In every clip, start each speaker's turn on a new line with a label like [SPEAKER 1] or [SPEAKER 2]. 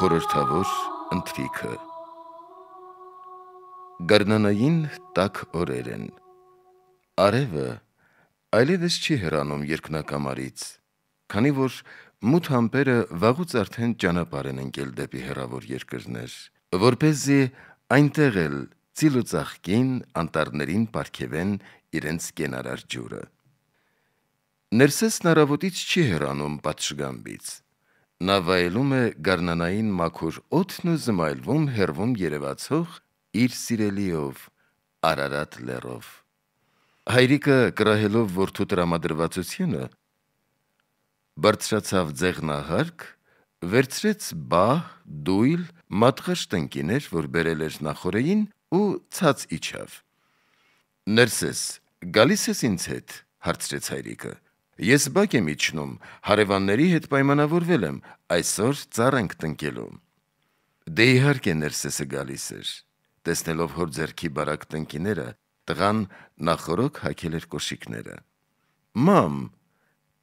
[SPEAKER 1] խորհրդավոր ընթրիքը։ Գարնանային տաք օրեր են։ Արևը այլևս չի հեռանում երկնակամարից, քանի որ մութ համբերը վաղուց արդեն ճանապարհ են ընկել դեպի հեռավոր երկրներ, որ เป զի այնտեղ էլ ցիլուցախքին անտառներին ապարգևեն իրենց կենարար ջուրը։ Ներսես նարավոտից չի հեռանում պատշգամբից Նա վայելում է գարնանային մաքուր օդն ու զմայլվում հերվում երևացող իր սիրելիով, Արարատ լերով։ Հայրիկը կրահելով որդու տրամադրվածությունը, բարձրացավ ձեղնահարկ, վերցրեց բահ, դույլ, մատղաշ տնկիներ, որ բերել էր նախորեին ու ցած իջավ։ «Ներսես, գալիս ես ինձ հետ», հարցրեց հայրիկը։ Ես բակ եմ իջնում, հարևանների հետ պայմանավորվել եմ, այսօր ծառ ենք տնկելու։ Դե իհարկե ներսեսը գալիս էր։ Տեսնելով հոր ձեռքի բարակ տնկիները, տղան նախորոք հակել էր կոշիկները։ «Մամ»,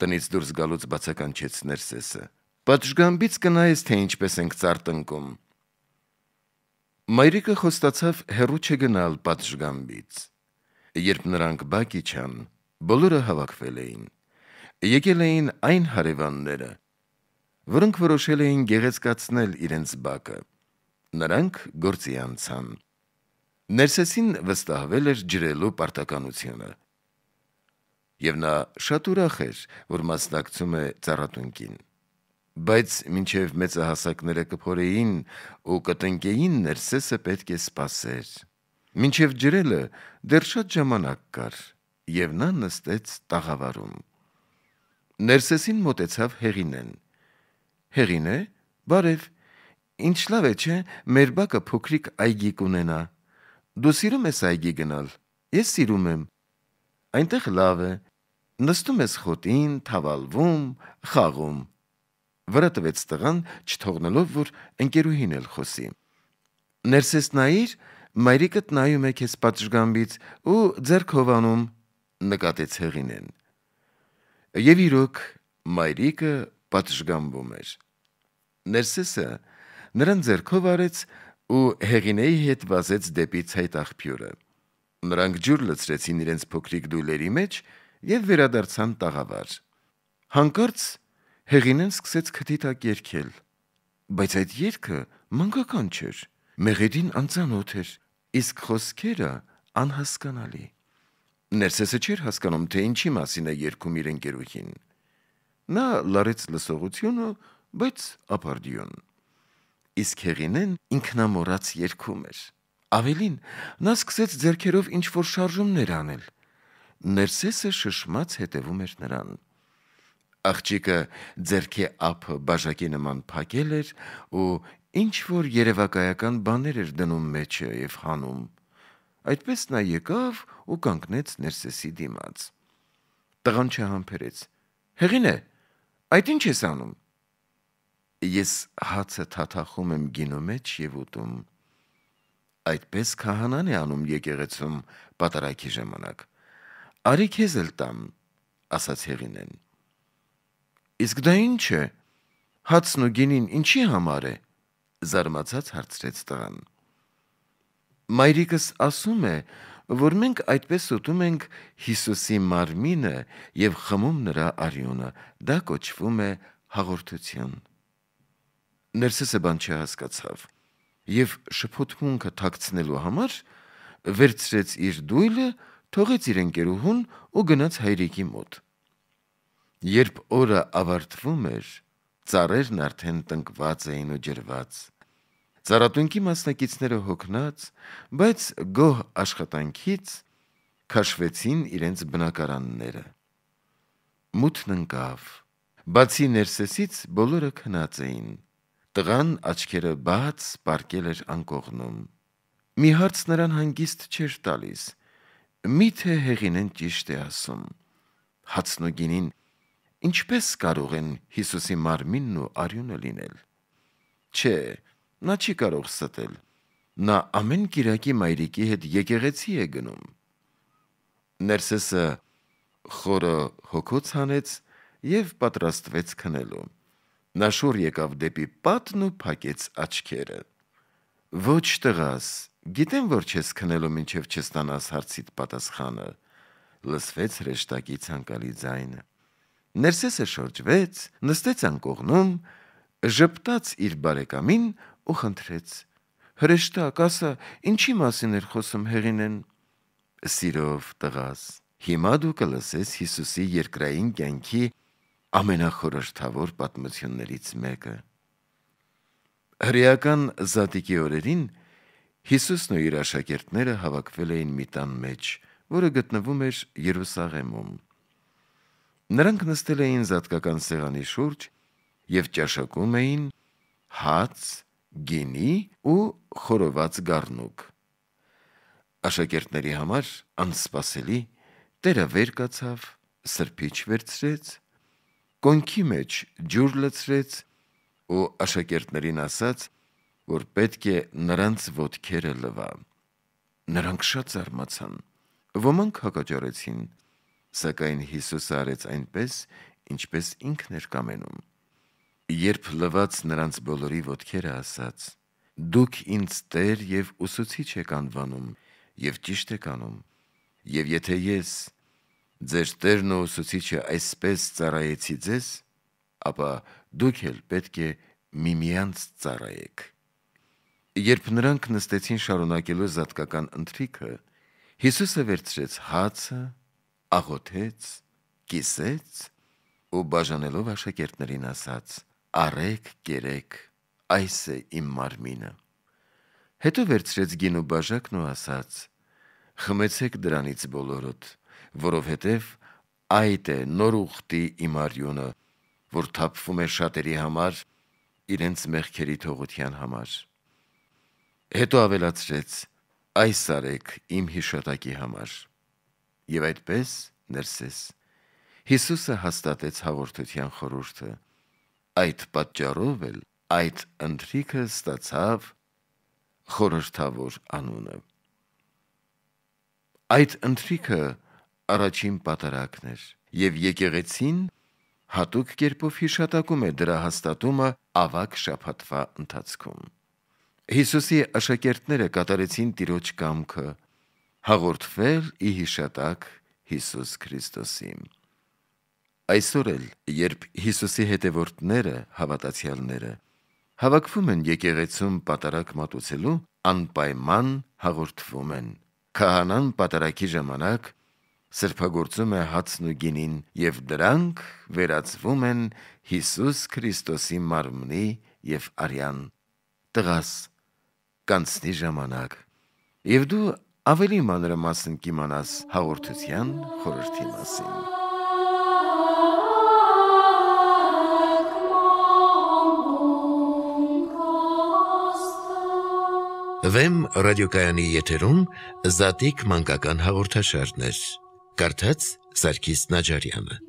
[SPEAKER 1] տնից դուրս գալուց բացականչեց ներսեսը, «պատշգամբից կնայես, թե ինչպես ենք ծառ տնկում»։ Մայրիկը խոստացավ հերու չգնալ պատշգամբից։ Երբ նրանք բակ իջան, բոլորը հավաքվել էին եկել էին այն հարևանները, որոնք որոշել էին գեղեցկացնել իրենց բակը։ Նրանք գործի անցան։ Ներսեսին վստահվել էր ջրելու պարտականությունը։ Եվ նա շատ ուրախ էր, որ մասնակցում է ծառատունկին։ Բայց մինչև մեծահասակները կփորեին ու կտնկեին ներսեսը պետք է սпасեր։ Մինչև ջրելը դեռ շատ ժամանակ կար, եւ նա նստեց տաղավարում։ Ներսեսին մտեցավ Հեղինեն։ Հեղինե, բարև։ Ինչ լավ է, չէ՞, մեր բակը փոքրիկ այգի կունենա։ Դու սիրում ես այգի գնալ։ Ես սիրում եմ։ Այնտեղ լավ է։ Նստում ես խոտին, թավալվում, խաղում։ Վրա տվեց տղան, չթողնելով, որ ընկերուհին էլ խոսի։ Ներսես նայիր, մայրիկդ նայում է քեզ պատշգամբից ու ձեռքով անում, նկատեց Հեղինեն։ Եվ իրոք մայրիկը պատժգամբում էր։ Ներսեսը նրան ձերքով արեց ու հեղինեի հետ վազեց դեպի ցայտ աղբյուրը։ Նրանք ջուր լցրեցին իրենց փոքրիկ դույլերի մեջ եւ վերադարձան տաղավար։ Հանկարծ հեղինեն սկսեց քթիտակ երգել, բայց այդ երգը մանկական չէր։ Մեղեդին անծանոթ էր, իսկ խոսքերը անհասկանալի։ Ներսեսը չէր հասկանում, թե ինչի մասին է երգում իր ընկերուհին։ Նա լարեց լսողությունը, բայց ապարդյուն։ Իսկ հեղինեն ինքնամորած երգում էր։ Ավելին, նա սկսեց ձերքերով ինչ-որ շարժումներ անել։ Ներսեսը շշմած հետևում էր նրան։ Աղջիկը ձերքի ափը բաժակի նման փակել էր ու ինչ որ երևակայական բաներ էր դնում մեջը եւ հանում։ Այդպես նա եկավ ու կանգնեց Ներսեսի դիմաց։ Տղան չհամբերեց։ Հեղին է, այդ ինչ ես անում։ Ես հացը թաթախում եմ գինու մեջ եւ ուտում։ Այդպես քահանան է անում եկեղեցում պատարակի ժամանակ։ Արի քեզ էլ տամ, ասաց Հեղինեն։ Իսկ դա ինչ է։ Հացն ու գինին ինչի համար է։ Զարմացած հարցրեց տղան։ Մայրիկս ասում է, որ մենք այդպես ուտում ենք Հիսուսի մարմինը եւ խմում նրա արյունը։ Դա կոչվում է հաղորդություն։ Ներսեսը բան չհասկացավ եւ շփոթմունքը ཐակցնելու համար վերցրեց իր դույլը, թողեց իր ընկերուհուն ու գնաց հայրիկի մոտ։ Երբ օրը ավարտվում էր, ծառերն արդեն տնկված էին ու ջրված։ Ծառատունքի մասնակիցները հոգնած, բայց գոհ աշխատանքից քաշվեցին իրենց բնակարանները։ Մութն ընկավ։ Բացի ներսեսից բոլորը քնած էին։ Տղան աչքերը բաց սպարկել էր անկողնում։ Մի հարց նրան հանգիստ չէր տալիս։ Միթե հեղինեն ճիշտ է ասում։ Հացն ու գինին ինչպես կարող են Հիսուսի մարմինն ու արյունը լինել։ Չէ, Նա չի կարող ստել։ Նա ամեն Կիրակի մայրիկի հետ եկեղեցի է գնում։ Ներսեսը խորը հոգոց հանեց և պատրաստվեց քնելու։ Նա շուր եկավ դեպի պատն ու փակեց աչքերը։ Ոչ տղաս, գիտեմ, որ չես քնելու մինչև չստանաս հարցիդ պատասխանը, լսվեց հրեշտակի ցանկալի ձայնը։ Ներսեսը շորջվեց, նստեց անկողնում, ժպտաց իր բարեկամին, ու խնդրեց. Հրեշտակ, ասա, ինչի մասին էր խոսում հեղինեն։ Սիրով տղաս, հիմա դու կլսես Հիսուսի երկրային կյանքի ամենախորոշթավոր պատմություններից մեկը։ Հրեական զատիկի օրերին Հիսուսն ու իր աշակերտները հավաքվել էին մի տան մեջ, որը գտնվում էր Երուսաղեմում։ Նրանք նստել էին զատկական սեղանի շուրջ եւ ճաշակում էին հաց, գինի ու խորոված գառնուկ։ Աշակերտների համար անսպասելի տերը վեր կացավ, սրբիչ վերցրեց, կոնքի մեջ ջուր լցրեց ու աշակերտներին ասաց, որ պետք է նրանց ոտքերը լվա։ Նրանք շատ զարմացան։ Ոմանք հակաճարեցին, սակայն Հիսուսը արեց այնպես, ինչպես ինքն էր կամենում։ Երբ լված նրանց բոլորի ոտքերը ասաց. Դուք ինձ Տեր եւ ուսուցիչ եք անվանում եւ ճիշտ եք անում։ Եվ եթե ես ձեր Տերն ու ուսուցիչը այսպես ծառայեցի ձեզ, ապա դուք էլ պետք է միմյանց ծառայեք։ Երբ նրանք նստեցին շարունակելու զատկական ընթրիքը, Հիսուսը վերցրեց հացը, աղոթեց, կիսեց ու բաժանելով աշակերտներին ասաց. Արեք, կերեք, այս է իմ մարմինը։ Հետո վերցրեց գինու բաժակն ու ասաց. Խմեցեք դրանից բոլորդ, որովհետև այդ է նոր ուխտի իմ արյունը, որ թափվում է շատերի համար, իրենց մեղքերի թողության համար։ Հետո ավելացրեց. Այս արեք իմ հիշատակի համար։ Եվ այդպես ներսես։ Հիսուսը հաստատեց հաղորդության խորհուրդը Այդ պատճառով էլ այդ ընթրիկը ստացավ խորհրդավոր անունը։ Այդ ընթրիկը առաջին պատարակն էր եւ եկեղեցին հատուկ կերպով հիշատակում է դրա հաստատումը ավակ շաբաթվա ընթացքում։ Հիսուսի աշակերտները կատարեցին Տիրոջ կամքը՝ հաղորդվել ի հիշատակ Հիսուս Քրիստոսին։ Այսօր էլ, երբ Հիսուսի հետևորդները, հավատացյալները, հավաքվում են եկեղեցում պատարակ մատուցելու, անպայման հաղորդվում են։ Քահանան պատարակի ժամանակ սրբագործում է հացն ու գինին եւ դրանք վերածվում են Հիսուս Քրիստոսի մարմնի եւ արյան։ Տղաս, կանցնի ժամանակ։ Եվ դու ավելի մանրամասն կիմանաս հաղորդության խորհրդի մասին։ Վեմ ռադիոկայանի եթերում զատիկ մանկական հաղորդաշարներ։ Կարդաց Սարգիս Նաջարյանը։